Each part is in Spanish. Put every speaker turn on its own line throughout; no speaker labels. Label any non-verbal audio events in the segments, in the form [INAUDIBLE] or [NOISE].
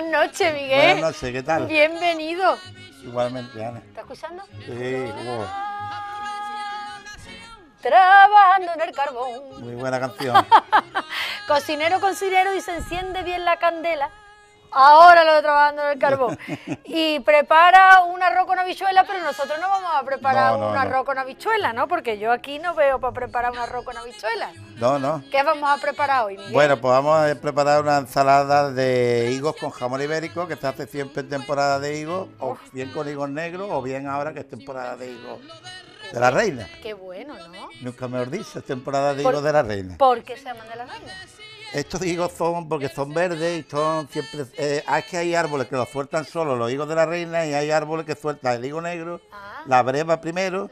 Buenas noches, Miguel. Buenas noches, ¿qué tal? Bienvenido.
Igualmente, Ana. ¿Estás escuchando? Sí,
Trabajando en el carbón.
Muy buena canción.
[LAUGHS] Cocinero, cocinero, y se enciende bien la candela Ahora lo de trabajando en el carbón. [LAUGHS] Y prepara un arroz con habichuela, pero nosotros no vamos a preparar una un arroz con habichuela, ¿no? Porque yo aquí no veo para preparar un arroz con habichuela. No, no. ¿Qué vamos a preparar hoy, Bueno,
pues vamos a preparar una ensalada de higos con jamón ibérico, que está hace siempre en temporada de higos, o bien con higos negros, o bien ahora que es temporada de higos de la reina. Qué bueno, ¿no? Nunca me es temporada de higos de la reina.
¿Por qué se llaman de la reina?
Estos higos son porque son verdes y son siempre. Eh, ah, es que hay árboles que los sueltan solo los higos de la reina y hay árboles que sueltan el higo negro, ah. la breva primero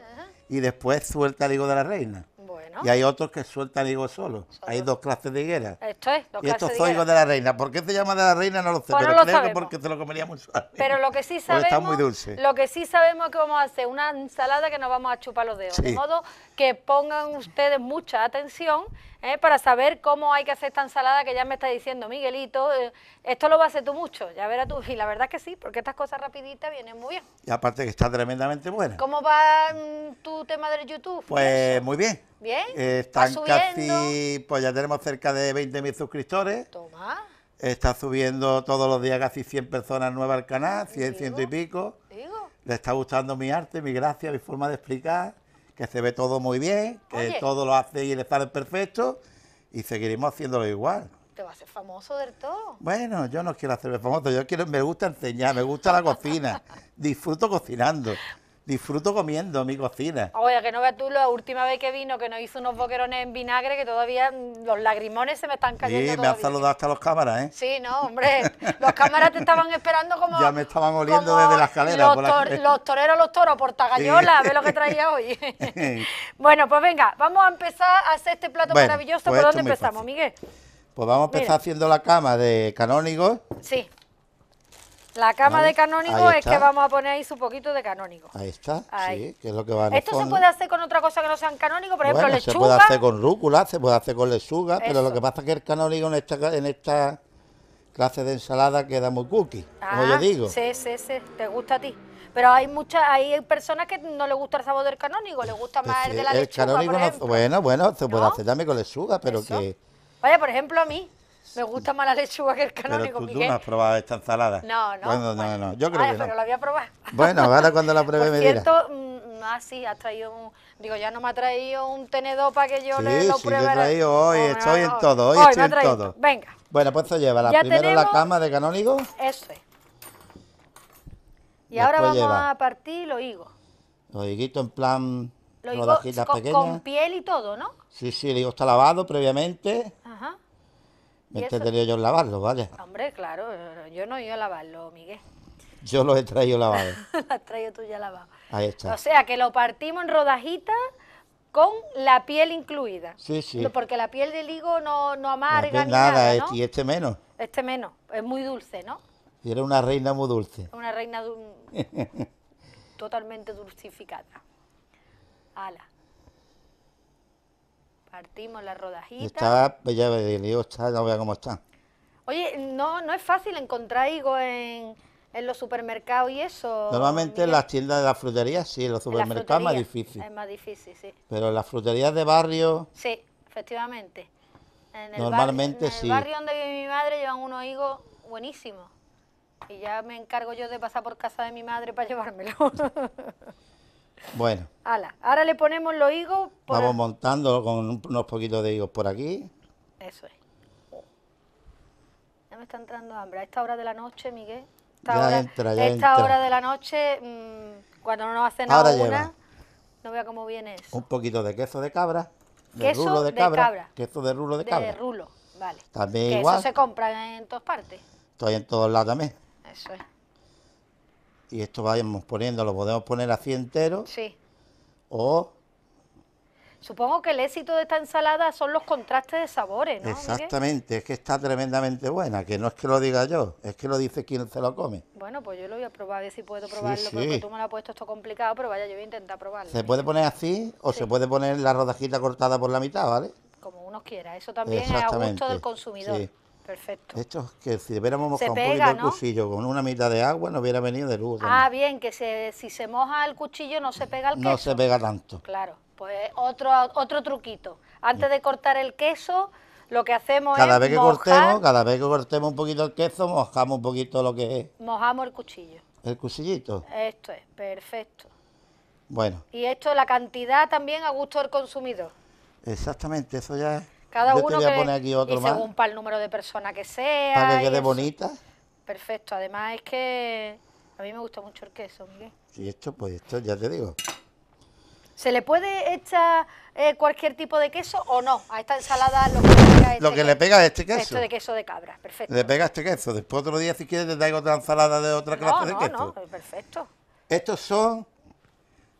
y después suelta el higo de la reina. Bueno. Y hay otros que sueltan higo solo. Hay dos clases de higueras... Esto es, dos y estos son higos de la reina. ¿Por qué se llama de la reina? No lo sé, pues pero creo que porque se lo comeríamos...
Pero lo que sí sabemos. [LAUGHS] está muy dulce. Lo que sí sabemos es que vamos a hacer una ensalada que nos vamos a chupar los dedos. De modo que pongan ustedes mucha atención eh, para saber cómo hay que hacer esta ensalada que ya me está diciendo Miguelito, eh, esto lo vas a hacer tú mucho, ya verás tú. Y la verdad que sí, porque estas cosas rapiditas vienen muy bien.
Y aparte que está tremendamente buena.
¿Cómo va mm, tu tema del YouTube? Pues
muy bien. Bien. Eh, están casi, pues ya tenemos cerca de 20.000 suscriptores. Toma. Está subiendo todos los días casi 100 personas nuevas al canal, 100, ciento y pico. Digo. Le está gustando mi arte, mi gracia, mi forma de explicar que se ve todo muy bien, que todo lo hace y le sale perfecto y seguiremos haciéndolo igual.
Te vas a hacer famoso del todo.
Bueno, yo no quiero hacerme famoso, yo quiero, me gusta enseñar, me gusta la cocina, [LAUGHS] disfruto cocinando disfruto comiendo mi cocina.
Oye, que no veas tú la última vez que vino, que nos hizo unos boquerones en vinagre, que todavía los lagrimones se me están cayendo. Sí, me han saludado
hasta los cámaras, ¿eh?
Sí, no, hombre. Los cámaras te estaban esperando como. Ya me
estaban oliendo desde la escalera. Los, por la... los
toreros, los toros, por ve lo que traía hoy. [LAUGHS] [LAUGHS] bueno, pues venga, vamos a empezar a hacer este plato maravilloso. ¿Por pues dónde empezamos, Miguel?
Pues vamos a empezar haciendo la cama de canónigos.
Sí. La cama de canónico es que vamos a poner ahí su poquito de canónico.
Ahí está, sí, que es lo que va en Esto se puede
hacer con otra cosa que no sean canónico, por ejemplo, bueno, lechuga. se puede hacer con
rúcula, se puede hacer con lechuga, pero lo que pasa es que el canónigo en esta, clase de ensalada queda muy cookie, como yo ah, digo. Sí,
sí, sí, te gusta a ti. Pero hay muchas, hay personas que no les gusta el sabor del canónigo les gusta más el de la lechuga,
bueno, bueno, se puede hacer también con lechuga, pero que...
vaya por ejemplo, a mí, pues me gusta más la lechuga que el canónigo, tú, no has
probado esta ensalada. No, no. Bueno, no, no. Yo creo que pero la
voy a probar. Bueno, ahora
cuando la pruebe me dirás.
Mm, ah, sí, has traído un... Digo, ya no me ha traído un tenedor para que yo le lo sí, pruebe. Sí, he traído hoy, estoy en todo, hoy, estoy en todo. Venga.
Bueno, pues se lleva la primero la cama de canónigo.
Eso este. es. Y ahora vamos a partir los higos.
Los higuitos en plan lo rodajitas con, Con
piel y todo, ¿no?
Sí, sí, el higo está lavado previamente. Ajá. Me tenido yo en lavarlo, ¿vale?
Hombre, claro, yo no he ido a lavarlo, Miguel.
Yo lo he traído lavado.
[LAUGHS] los has traído tú ya lavado. Ahí está. O sea, que lo partimos en rodajitas con la piel incluida. Sí, sí. Porque la piel del higo no, no amarga ni nada, nada y este menos. Este menos, es muy dulce, ¿no?
Y era una reina muy dulce. Una reina [LAUGHS]
totalmente dulcificada. ¡Hala! Partimos la rodajita. ...está
ya digo, está, no vea cómo está.
Oye, no, es fácil encontrar higos en, en los supermercados y eso. Normalmente en
las tiendas de las fruterías, sí, en los supermercados es más difícil. Es
más difícil, sí.
Pero en las fruterías de barrio.
Sí, efectivamente. Normalmente sí... en el barrio donde vive mi madre llevan unos higos buenísimos. Y ya me encargo yo de pasar por casa de mi madre para llevármelo. [LAUGHS] Bueno. ahora le ponemos los higos.
Vamos montando con unos poquitos de higos por aquí.
Eso es. Ya me está entrando hambre. A esta hora de la noche, Miguel. Esta ya entra, esta hora de la noche, mm, cuando no nos nada nada no vea cómo viene
eso. Un poquito de queso de cabra. De rulo de cabra, Queso de rulo de, cabra. De
rulo, vale. Eso se compra en todas partes.
Estoy en todos lados también. Eso es y esto vayamos poniendo, lo podemos poner así entero. Sí. O...
Supongo que el éxito de esta ensalada son los contrastes de sabores, ¿no? Exactamente,
es que está tremendamente buena, que no es que lo diga yo, es que lo dice quien se lo come.
Bueno, pues yo lo voy a probar, a ver si puedo probarlo, porque tú me lo has puesto esto complicado, pero vaya, yo voy a intentar probarlo. Se puede
poner así o se puede poner la rodajita cortada por la mitad, ¿vale? Como
uno quiera, eso también es a gusto del consumidor. Perfecto.
Esto que si hubiéramos mojado un poquito el cuchillo con una mitad de agua, no hubiera venido de luz. Ah,
bien, que si se moja el cuchillo no se pega el queso. No se
pega tanto.
Claro, pues otro, otro truquito. Antes de cortar el queso, lo que hacemos cada vez que cortemos,
cada vez que cortemos un poquito el queso, mojamos un poquito lo que es.
Mojamos el cuchillo.
¿El cuchillito?
Esto es, perfecto. Bueno. Y esto, la cantidad también a gusto del consumidor.
Exactamente, eso ya es cada uno y según
para el número de personas que sea. Para que quede bonita. Perfecto. Además es que a mí me gusta mucho el queso, Miguel.
Y esto, pues esto ya te digo.
¿Se le puede echar eh, cualquier tipo de queso o no? A esta ensalada lo que, le pega, este lo que le pega es este queso. Esto de queso de cabra, perfecto. Le
pega este queso. Después otro día, si quieres, le dais otra ensalada de otra clase de queso. No, no,
eh, perfecto.
Estos son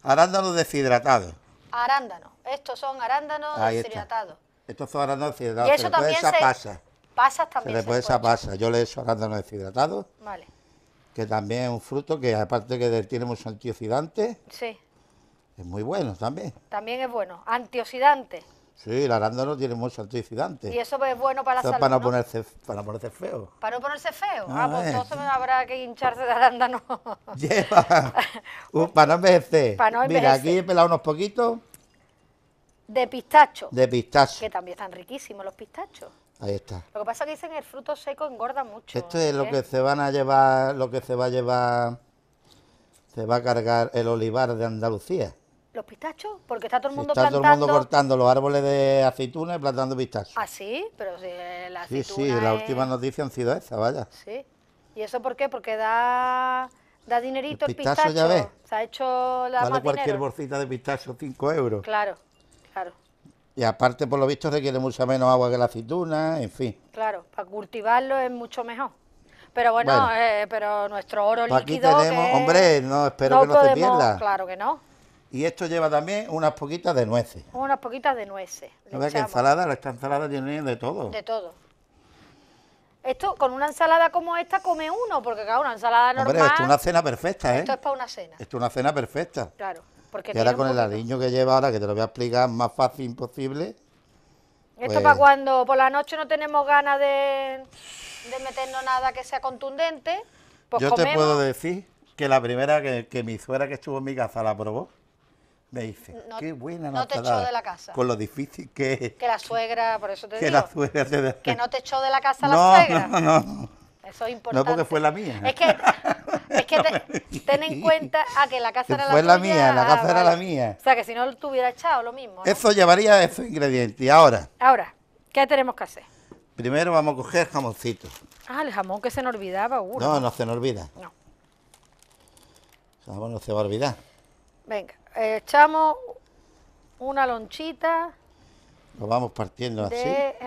arándanos deshidratados.
Arándanos. Estos son arándanos deshidratados.
Esto es arándano deshidratado. Y eso también esa pasa.
Pasas también. Se, se puede esa
pasa. Yo le he hecho arándano deshidratado. Vale. Que también es un fruto que aparte que tiene mucho antioxidante... Sí. Es muy bueno también.
También es bueno. Antioxidante.
Sí, el arándano tiene mucho antioxidante. Y
eso es bueno para la salud, para no,
Ponerse, para ponerse feo.
¿Para no ponerse feo? Ah, ah pues eh. entonces habrá que hincharse de arándano. [LAUGHS] Lleva.
[LAUGHS] Uh, para no envejecer. Para no envejecer. Mira, aquí he pelado unos poquitos.
De pistacho. De pistacho. Que también están riquísimos los pistachos. Ahí está. Lo que pasa es que dicen el fruto seco engorda mucho. Esto es lo ¿eh? que se van
a llevar, lo que se va a llevar, se va a cargar el olivar de Andalucía.
¿Los pistachos? Porque está todo el mundo plantando... está todo el mundo cortando los
árboles de aceituna y plantando pistachos.
¿Ah, sí? Pero si la aceituna Sí, sí, la las últimas noticias han sido esas, vaya. Sí. ¿Y eso por qué? Porque da, da dinerito el pistacho. ya ves. Se ha hecho la Vale cualquier
bolsita de pistacho 5 euros. Claro. Y aparte, por lo visto, requiere mucha menos agua que la aceituna, en fin.
Claro, para cultivarlo es mucho mejor. Pero bueno, eh, pero nuestro oro líquido... Aquí hombre, no, espero que no se pierda. Claro que no.
Y esto lleva también unas poquitas de nueces.
Unas poquitas de nueces. ¿No que ensalada?
Esta ensalada tiene de todo. De
todo. Esto, con una ensalada como esta, come uno, porque cada una ensalada normal... Hombre, esto es una cena
perfecta, ¿eh? Esto es para una cena. Esto es una cena perfecta.
Claro. Porque y ahora con el
aliño que lleva ahora, que te lo voy a explicar más fácil imposible.
Esto pues para cuando por la noche no tenemos ganas de, de meternos nada que sea contundente. Pues Yo te puedo
decir que la primera que, que, mi suegra que estuvo en mi casa la probó, me dice, qué buena No te echó de la casa. Con lo difícil que
Que la suegra, por eso te que La
suegra te... Que no
te echó de la casa la suegra. No, no, no. Eso es importante. No, porque
fue la mía. Es que, [LAUGHS] ten en cuenta
que la casa era la Fue la mía, la casa era la mía. O sea, que si no lo tuviera echado, lo mismo. Eso
llevaría esos ingredientes. Y ahora.
Ahora, ¿qué tenemos que hacer?
Primero vamos a coger jamoncito.
Ah, el jamón que se nos olvidaba. uno. no, no se nos olvida. No.
El jamón no se va a olvidar.
Venga, echamos una lonchita.
Lo vamos partiendo así.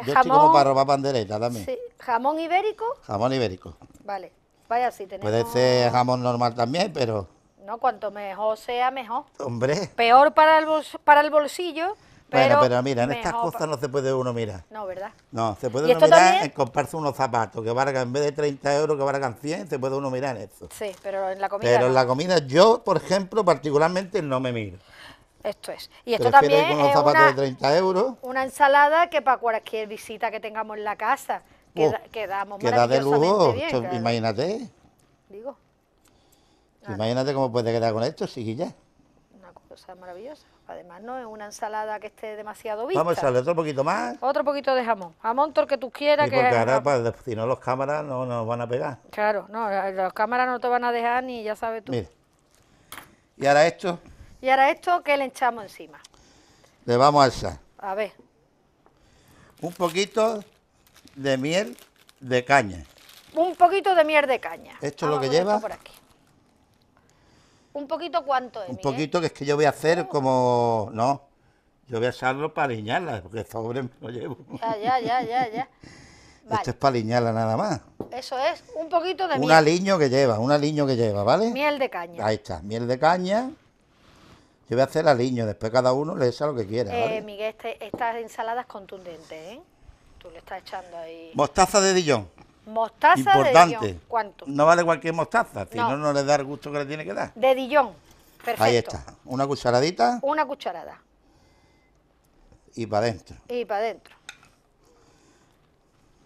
Yo estoy como para robar banderita también.
¿Jamón ibérico?
Jamón ibérico.
Vale, vaya si tenemos... Puede ser
jamón normal también, pero...
No, cuanto mejor sea, mejor. Hombre. Peor para el, para el bolsillo, pero... pero mira, en estas cosas
no se puede uno mirar. No, ¿verdad? No, se puede uno mirar en comprarse unos zapatos que valgan, en vez de 30 euros, que valgan 100, se puede uno mirar en eso.
Sí, pero en la comida Pero en la
comida yo, por ejemplo, particularmente no me miro.
Esto es. Y esto también unos zapatos de
30 euros.
una ensalada que para cualquier visita que tengamos en la casa. Queda, oh, quedamos queda de lujo, bien,
imagínate. Digo. Imagínate cómo puede quedar con esto, ya...
Una cosa maravillosa. Además, no es una ensalada que esté demasiado vista. Vamos a echarle otro
poquito más.
Otro poquito de jamón. Jamón todo el que tú quieras. porque ahora,
para, pues, si no, los cámaras no nos van a pegar.
Claro, no, los cámaras no te van a dejar ni ya sabes tú.
Mira. Y ahora esto.
Y ahora esto que le echamos encima.
Le vamos a echar. A ver. Un poquito de miel de caña.
Un poquito de miel de caña.
Esto es lo que lleva.
Un poquito cuánto es. Un poquito
que es que yo voy a hacer como. No. Yo voy a hacerlo para liñarla, porque sobre lo llevo.
Ya, ya, ya, ya, ya.
[LAUGHS] Esto es para liñarla nada más.
Eso es, un poquito de un miel. Un aliño
que lleva, un aliño que lleva, ¿vale? Miel de caña. Ahí está, miel de caña. Yo voy a hacer aliño, después cada uno le echa lo que quiera. Eh,
Miguel, este, estas ensaladas contundentes, ¿eh? echando
Mostaza de Dijon.
Mostaza Importante. de ¿Cuánto? No
vale cualquier mostaza, si no, no le da el gusto que le tiene que dar.
De Dijon. Perfecto. Ahí está.
Una cucharadita.
Una cucharada.
Y para adentro.
Y para adentro.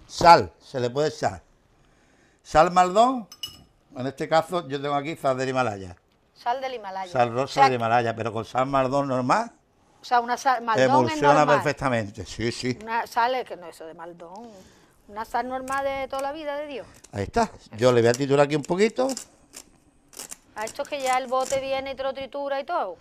Sal, se le puede echar. Sal maldón, en este caso yo tengo aquí sal del Himalaya.
Sal del Himalaya. Sal rosa del Himalaya,
pero con sal maldón normal
...o sea, una sal, maldón Emulsiona perfectamente, sí, sí. Una sal que no eso de maldón, una sal normal de toda la vida de Dios.
Ahí está, yo le voy a titular aquí un poquito.
A esto es que ya el bote viene y te tritura y todo.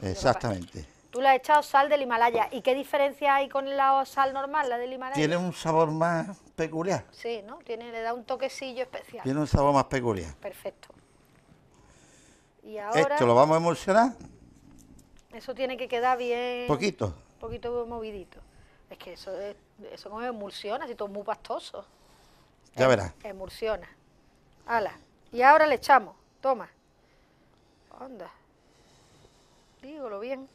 Exactamente.
Tú le has echado sal del Himalaya. ¿Y qué diferencia hay con la sal normal, la del Himalaya? Tiene
un sabor más peculiar.
Sí, ¿no? Tiene, le da un toquecillo especial. Tiene
un sabor más peculiar.
Perfecto. Y ahora... Esto lo vamos a emulsionar eso tiene que quedar bien. Poquito. Un poquito movidito. Es que eso, es, eso como emulsiona, así todo muy pastoso. Ya em, verás. Emulsiona. Ala. Y ahora le echamos. Toma. Anda. Dígolo bien.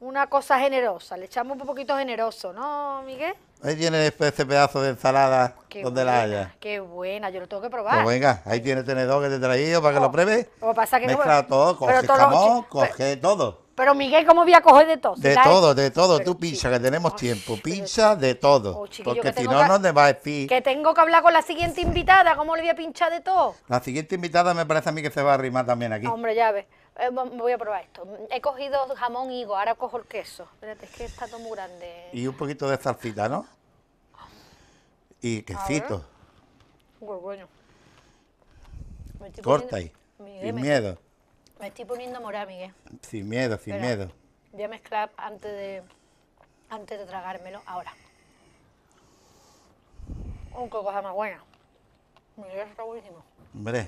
Una cosa generosa. Le echamos un poquito generoso, ¿no, Miguel?
Ahí tiene ese pedazo de ensalada donde la haya.
Qué buena, yo lo tengo que pues probar.
venga, ahí tiene tenedor que te he traído para que lo oh, pruebes.
O pasa que Mezcla todo, coge jamón, coge todo. Pero Miguel, ¿cómo voy a coger de todo? De todo, de todo. Tú
pincha, que tenemos tiempo. Pincha de todo. Oh, porque si no, no te va a decir. Que
tengo que hablar con la siguiente invitada. ¿Cómo le voy a pinchar de todo?
La siguiente invitada me parece a mí que se va a arrimar también aquí. Hombre,
ya ves. Eh, me voy a probar esto. He cogido jamón higo, ahora cojo el queso. Espérate, es que está todo muy grande.
Y un poquito de salsita, ¿no? Y quesito.
bueno! Corta ahí. sin miedo. Me estoy poniendo morada, Miguel.
Sin miedo, sin miedo.
Voy a mezclar antes de, antes de tragármelo. Ahora. Un coco más buena. Miguel, está buenísimo.
Hombre,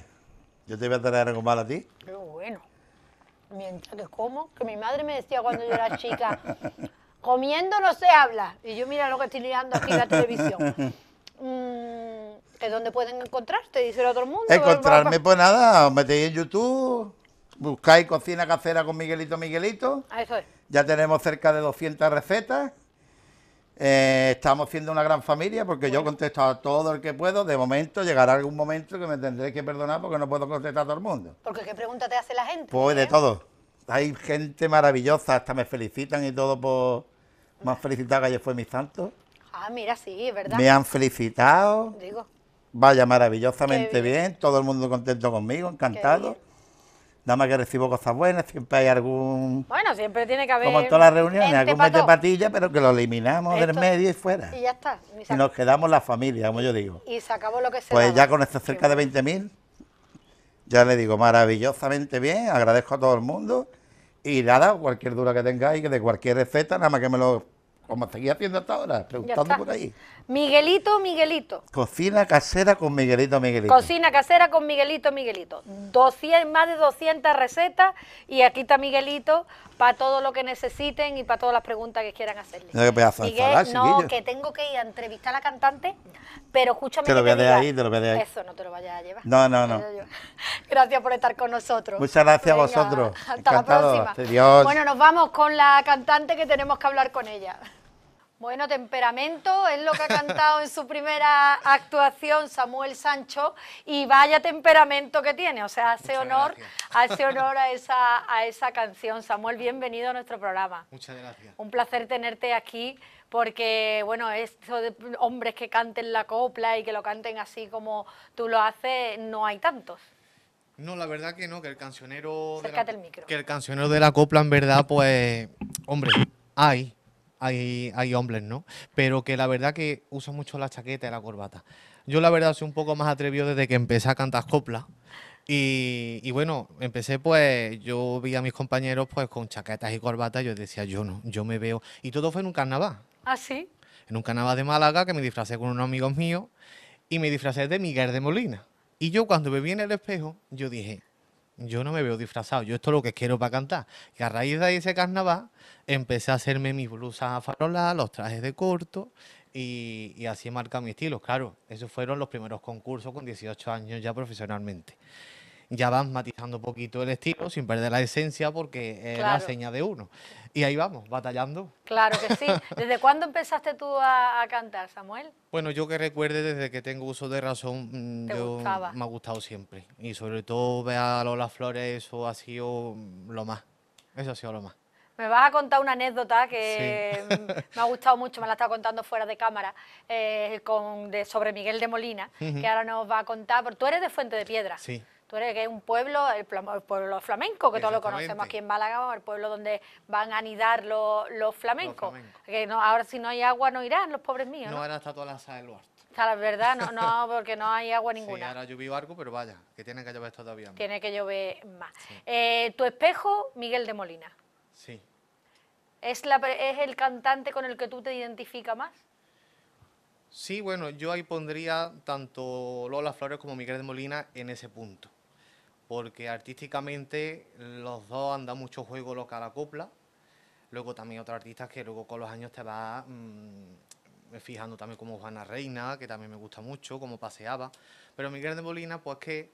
yo te voy a traer algo malo a ti.
Qué bueno mientras que como, que mi madre me decía cuando yo era chica, comiendo no se habla. Y yo mira lo que estoy mirando aquí en la televisión. Mm, dónde pueden encontrarte, dice el otro mundo. Encontrarme, pues
nada, os metéis en YouTube, buscáis cocina casera con Miguelito Miguelito. Eso es. Ya tenemos cerca de 200 recetas. Eh, estamos siendo una gran familia porque yo contestado a todo el que puedo. De momento llegará algún momento que me tendré que perdonar porque no puedo contestar a todo el mundo.
Porque qué pregunta te hace la gente.
Pues de ¿Eh? todo. Hay gente maravillosa, hasta me felicitan y todo por más felicitado que ayer fue mi santo.
Ah, mira, sí, es verdad. Me han
felicitado. Digo. Vaya, maravillosamente bien. todo el mundo contento conmigo, encantado nada más que recibo cosas buenas, siempre hay algún...
Bueno, siempre tiene que haber... Como en todas las reuniones, algún
patilla, pero que lo eliminamos del medio y fuera.
Y ya está. Y, nos
quedamos la familia, como yo digo.
Y se acabó lo que se Pues ya con estos cerca de
20.000, ya le digo, maravillosamente bien, agradezco a todo el mundo. Y nada, cualquier duda que tengáis, que de cualquier receta, nada más que me lo como seguía haciendo hasta ahora, preguntando por ahí.
Miguelito, Miguelito.
Cocina casera con Miguelito, Miguelito.
Cocina casera con Miguelito, Miguelito. más de 200 recetas y aquí está Miguelito para todo lo que necesiten y para todas las preguntas que quieran hacerle. No, que no que tengo que ir a entrevistar a la cantante, pero escúchame. Te lo voy a dejar ahí, te lo voy a dejar ahí. Eso, no te lo vayas a llevar. No, no, no. [LAUGHS] Gracias por estar con nosotros. Muchas gracias a vosotros. Hasta la próxima. Bueno, nos vamos con la cantante que tenemos que hablar con ella. Bueno, temperamento es lo que ha cantado en su primera actuación Samuel Sancho y vaya temperamento que tiene, o sea, hace honor, hace honor a esa, a esa canción. Samuel, bienvenido a nuestro programa.
Muchas gracias.
Un placer tenerte aquí porque, bueno, esto de hombres que canten la copla y que lo canten así como tú lo haces, no hay tantos.
No, la verdad que no, que el cancionero...
De el micro.
Que el cancionero de la copla, en verdad, pues, hombre, hay hay, hombres, ¿no? Pero que la verdad que uso mucho la chaqueta y la corbata. Yo la verdad soy un poco más atrevido desde que empecé a cantar coplas. Y, bueno, empecé pues, yo vi a mis compañeros pues con chaquetas y corbatas, yo decía, yo no, yo me veo. Y todo fue en un carnaval. ¿Ah, sí? En un carnaval de Málaga que me disfracé con unos amigos míos y me disfracé de Miguel de Molina. Y yo cuando me vi en el espejo, yo dije, yo no me veo disfrazado, yo esto es lo que quiero para cantar. Y a raíz de ese carnaval empecé a hacerme mis blusas a los trajes de corto y, y así marca mi estilo. Claro, esos fueron los primeros concursos con 18 años ya profesionalmente ya vas matizando un poquito el estilo sin perder la esencia porque es la seña de uno. Y ahí vamos, batallando. Claro que sí. [LAUGHS]
¿Desde cuándo empezaste tú a, cantar, Samuel?
Bueno, yo que recuerde desde que tengo uso de razón, mm, me ha gustado siempre. Y sobre todo ver a Lola Flores, eso ha sido mm, lo más. Eso ha sido lo más.
Me vas a contar una anécdota que [LAUGHS] me ha gustado mucho, me la está contando fuera de cámara, eh, con, sobre Miguel de Molina, que ahora nos va a contar, porque tú eres de Fuente de Piedra. Sí que es un pueblo, el, el pueblo flamenco, que todos lo conocemos aquí en Málaga, el pueblo donde van a anidar los, flamencos. Que no, ahora si no hay agua no irán, los pobres míos. No,
era hasta toda la sala del huerto.
la verdad, no, [LAUGHS] porque no hay agua ninguna. Sí,
ahora llovió algo, pero vaya, que tiene que llover todavía más.
Tiene que llover más. Eh, tu espejo, Miguel de Molina. Sí. ¿Es, la, ¿Es el cantante con el que tú te identificas más?
Sí, bueno, yo ahí pondría tanto Lola Flores como Miguel de Molina en ese punto porque artísticamente los dos han dado mucho juego lo que a la copla. Luego también otros artistas que luego con los años te va mm, fijando también como Juana Reina, que también me gusta mucho, como paseaba. Pero Miguel de Molina, pues que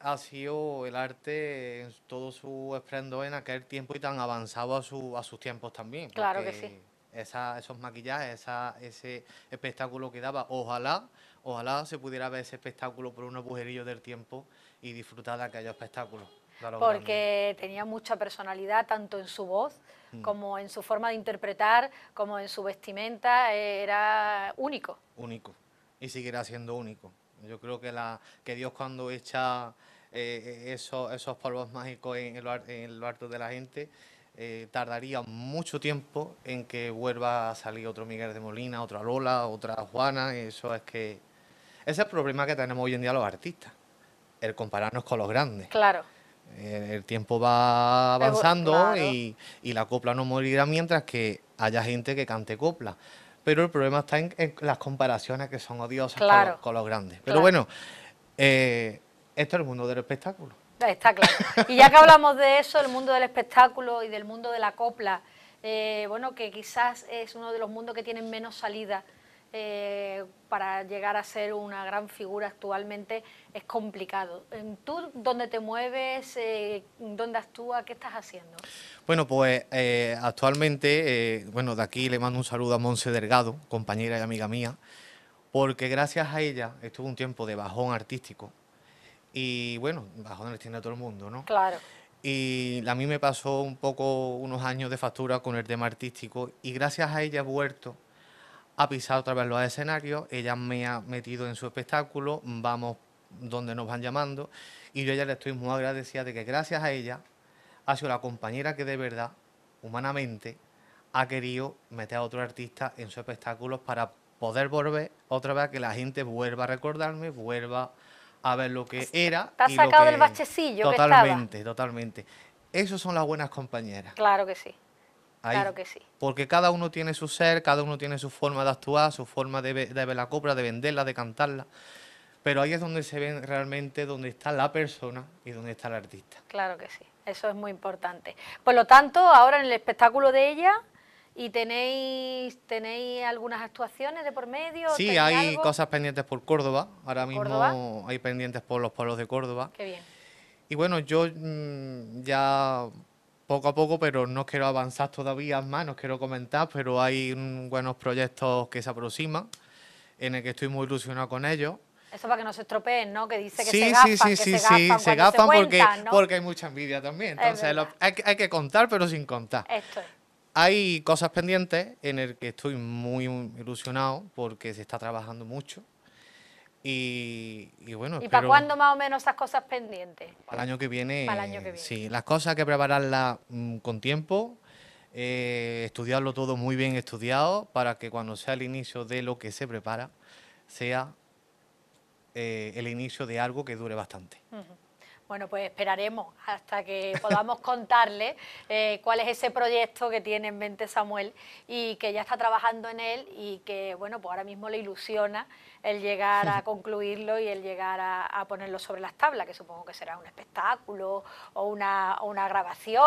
ha sido el arte en todo su esplendor en aquel tiempo y tan avanzado a, su, a sus tiempos también. Claro que sí. esos maquillajes, ese espectáculo que daba, ojalá, ojalá se pudiera ver ese espectáculo por un agujerillo del tiempo y disfrutar de aquellos espectáculos. Porque
tenía mucha personalidad tanto en su voz mm. como en su forma de interpretar, como en su vestimenta, eh, era único.
Único y seguirá siendo único. Yo creo que, la, que Dios cuando echa eh, esos, polvos mágicos en, el, en de la gente, eh, tardaría mucho tiempo en que vuelva a salir otro Miguel de Molina, otra Lola, otra Juana. Eso es que. Ese es el problema que tenemos hoy en día los artistas el compararnos con los grandes. Claro. Eh, el tiempo va avanzando y, y, la copla no morirá mientras que haya gente que cante copla. Pero el problema está en, las comparaciones que son odiosas con, los, grandes. Pero bueno, eh, esto es el mundo del espectáculo.
Está claro. Y ya que hablamos de eso, el mundo del espectáculo y del mundo de la copla, eh, bueno, que quizás es uno de los mundos que tienen menos salida eh, para llegar a ser una gran figura actualmente es complicado. ¿Tú dónde te mueves? Eh, ¿Dónde actúas? ¿Qué estás haciendo?
Bueno, pues eh, actualmente, bueno, de aquí le mando un saludo a Monse Delgado, compañera y amiga mía, porque gracias a ella estuve un tiempo de bajón artístico. Y bueno, bajón le tiene a todo el mundo, ¿no? Claro. Y a mí me pasó un poco unos años de factura con el tema artístico y gracias a ella he vuelto ha pisado otra vez los escenarios, ella me ha metido en su espectáculo, vamos donde nos van llamando y yo ya le estoy muy agradecida de que gracias a ella ha sido la compañera que de verdad, humanamente, ha querido meter a otro artista en su espectáculo para poder volver otra vez que la gente vuelva a recordarme, vuelva a ver lo que era. Te sacado del bachecillo. Totalmente, totalmente. Esas son las buenas compañeras. Claro que sí. Claro que sí. Porque cada uno tiene su ser, cada uno tiene su forma de actuar, su forma de, de ver la copra, de venderla, de cantarla. Pero ahí es donde se ve realmente dónde está la persona y dónde está el artista.
Claro que sí, eso es muy importante. Por lo tanto, ahora en el espectáculo de ella, ¿y tenéis, tenéis algunas actuaciones de por medio? Sí, hay cosas
pendientes por Córdoba, ahora mismo hay pendientes por los pueblos de Córdoba. Qué bien. Y bueno, yo mm, ya poco a poco, pero no quiero avanzar todavía más, no quiero comentar, pero hay buenos proyectos que se aproximan, en el que estoy muy ilusionado con ellos.
Eso para que no se estropeen, ¿no? Que dice que se gafan, sí, sí, que se gafan, porque, porque
hay mucha envidia también. Entonces hay, que contar, pero sin contar. Hay cosas pendientes en el que estoy muy ilusionado porque se está trabajando mucho y, bueno, ¿Y para cuándo
más o menos esas cosas pendientes?
Para el año que viene. Sí, las cosas hay que prepararlas mm, con tiempo, eh, estudiarlo todo muy bien estudiado para que cuando sea el inicio de lo que se prepara sea eh, el inicio de algo que dure bastante.
Bueno, pues esperaremos hasta que podamos [LAUGHS] contarle eh, cuál es ese proyecto que tiene en mente Samuel y que ya está trabajando en él y que, bueno, pues ahora mismo le ilusiona el llegar a [LAUGHS] concluirlo y el llegar a, ponerlo sobre las tablas, que supongo que será un espectáculo o una, grabación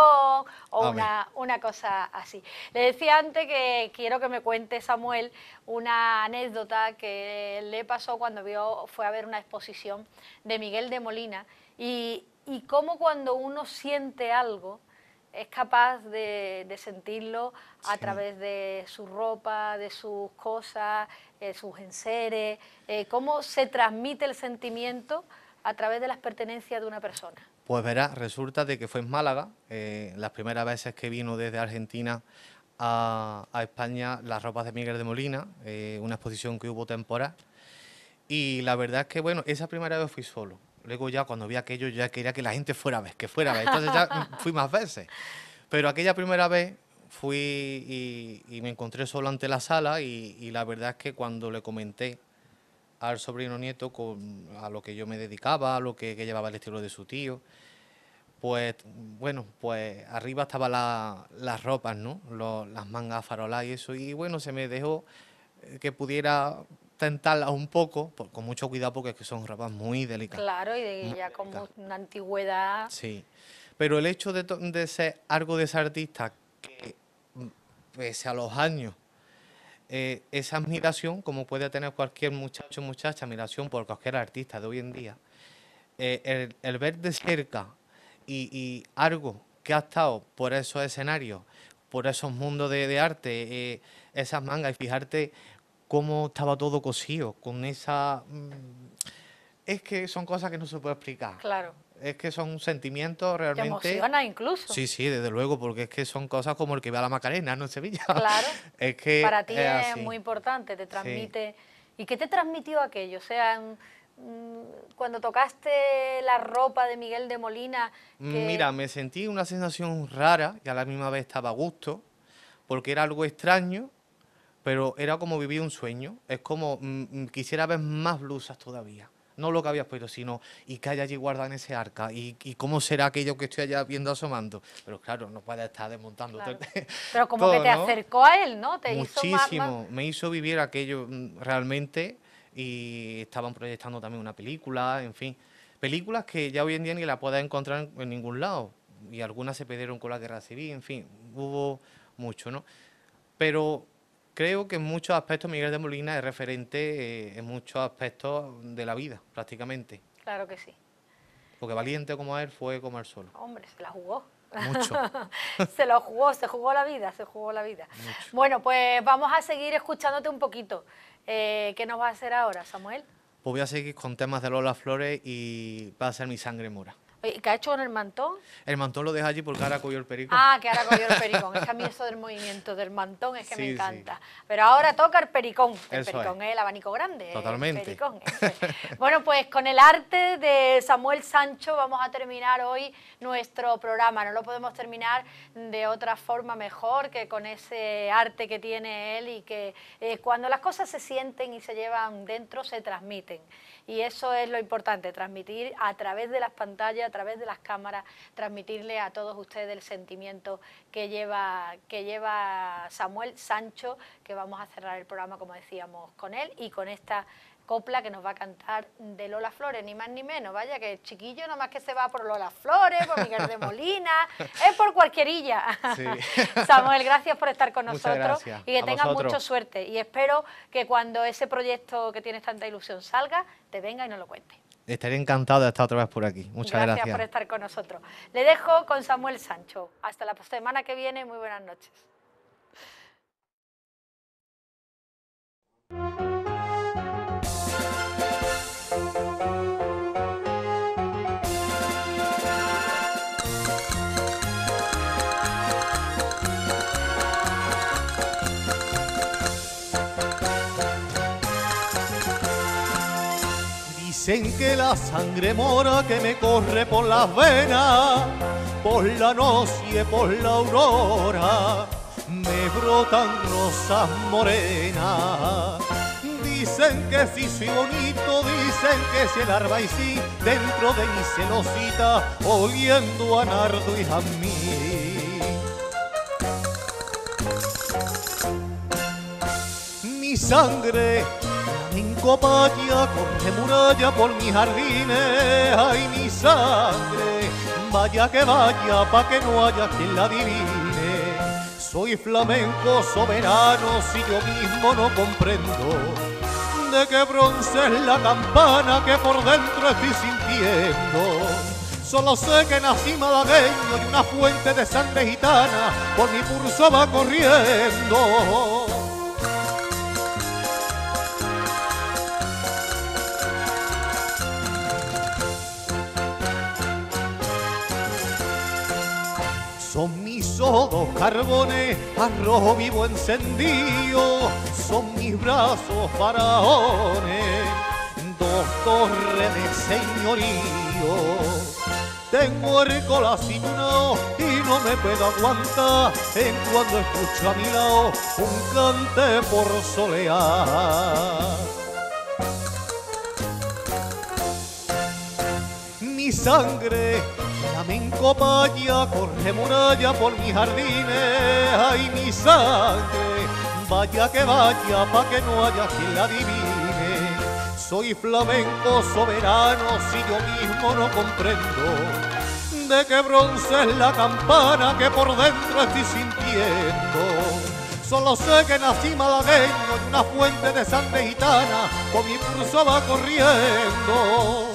o una, una, cosa así. Le decía antes que quiero que me cuente Samuel una anécdota que le pasó cuando vio, fue a ver una exposición de Miguel de Molina y, cómo cuando uno siente algo, es capaz de, sentirlo a través de su ropa, de sus cosas, eh, sus enseres, eh, cómo se transmite el sentimiento a través de las pertenencias de una persona.
Pues verás, resulta de que fue en Málaga, eh, las primeras veces que vino desde Argentina a, España las ropas de Miguel de Molina, una exposición que hubo temporal. Y la verdad es que, bueno, esa primera vez fui solo. Luego ya cuando vi aquello, ya quería que la gente fuera a ver, que fuera a ver. Entonces ya [LAUGHS] fui más veces. Pero aquella primera vez fui y, me encontré solo ante la sala y, la verdad es que cuando le comenté al sobrino nieto a lo que yo me dedicaba, a lo que, llevaba el estilo de su tío, pues bueno, pues arriba estaban las ropas, ¿no? las mangas farolas y eso. Y bueno, se me dejó que pudiera ...tentarla un poco, con mucho cuidado porque son ropas muy delicadas.
Claro, y ya como una antigüedad.
Sí, pero el hecho de, ser algo de ese artista que, mm, pese a los años, eh, esa admiración, como puede tener cualquier muchacho o muchacha, admiración por cualquier artista de hoy en día, eh, el, el, ver de cerca y, algo que ha estado por esos escenarios, por esos mundos de, arte, eh, esas mangas, y fijarte cómo estaba todo cosido, con esa... Mm, es que son cosas que no se puede explicar. Claro. Es que son sentimientos realmente... Te emociona
incluso. Sí,
sí, desde luego, porque es que son cosas como el que ve a la Macarena, ¿no? En Sevilla. Claro. [LAUGHS] es que... Para ti es, muy
importante, te transmite... ¿Y qué te transmitió aquello? O sea, mm, cuando tocaste la ropa de Miguel de Molina... Mm, mira,
me sentí una sensación rara, que a la misma vez estaba a gusto, porque era algo extraño, pero era como vivir un sueño. Es como mm, mm, quisiera ver más blusas todavía. No lo que había puesto, sino y que hay allí guardado en ese arca y, cómo será aquello que estoy allá viendo asomando. Pero claro, no puede estar desmontando. [LAUGHS]
Pero como que te acercó a él, ¿no? Te Muchísimo. Hizo más,
Me hizo vivir aquello mm, realmente y estaban proyectando también una película, en fin. Películas que ya hoy en día ni la puedes encontrar en ningún lado. Y algunas se perdieron con la guerra civil, en fin, hubo mucho, ¿no? Pero creo que en muchos aspectos Miguel de Molina es referente eh, en muchos aspectos de la vida, prácticamente. Claro que sí. Porque valiente como él fue como él solo.
Hombre, se la jugó. Mucho. [LAUGHS] se la jugó, se jugó la vida, se jugó la vida. Bueno, pues vamos a seguir escuchándote un poquito. Eh, ¿Qué nos va a hacer ahora, Samuel?
Pues voy a seguir con temas de Lola Flores y va a ser mi sangre mora
ha ¿Qué hecho en el mantón?
El mantón lo deja allí porque ahora cogió el pericón.
Ah, que ahora cogió el [LAUGHS] pericón. es que a mí eso del movimiento del mantón es que me encanta. Pero ahora toca el pericón. El pericón el abanico grande. Totalmente. [LAUGHS] bueno, pues con el arte de Samuel Sancho vamos a terminar hoy nuestro programa. No lo podemos terminar de otra forma mejor que con ese arte que tiene él y que eh, cuando las cosas se sienten y se llevan dentro se transmiten. Y eso es lo importante, transmitir a través de las pantallas, a través de las cámaras, transmitirle a todos ustedes el sentimiento que lleva, que lleva Samuel Sancho, que vamos a cerrar el programa, como decíamos, con él y con esta copla que nos va a cantar de Lola Flores, ni más ni menos. Vaya que chiquillo nomás más que se va por Lola Flores, por Miguel de Molina, [LAUGHS] es por cualquierilla. [LAUGHS] Samuel, gracias por estar con nosotros y que tengas mucha suerte. Y espero que cuando ese proyecto que tienes tanta ilusión salga, te venga y nos lo cuente.
Estaré encantado de estar otra vez por aquí. Muchas gracias. Gracias por
estar con nosotros. Le dejo con Samuel Sancho. Hasta la semana que viene. Muy buenas noches.
Dicen que la sangre mora que me corre por las venas, por la noche, por la aurora, me brotan rosas morenas. Dicen que si soy bonito, dicen que si el sí dentro de mi celosita, oliendo a nardo y a mí Mi sangre con mi muralla por mis jardines, ay mi sangre, vaya que vaya, pa' que no haya quien la divine. Soy flamenco soberano si yo mismo no comprendo de qué bronce es la campana que por dentro estoy sintiendo. Solo sé que nací malagueño y una fuente de sangre gitana por mi pulso va corriendo. dos carbones, arrojo vivo encendido, son mis brazos faraones, dos torres de señorío. Tengo el cola y no me puedo aguantar en cuando escucho a mi lado un cante por solear. Mi sangre flamenco vaya, corre muralla por mis jardines, ay mi sangre, vaya que vaya, pa' que no haya quien la divine. Soy flamenco soberano si yo mismo no comprendo de qué bronce es la campana que por dentro estoy sintiendo. Solo sé que nací malagueño en una fuente de sangre gitana, con mi pulso va corriendo.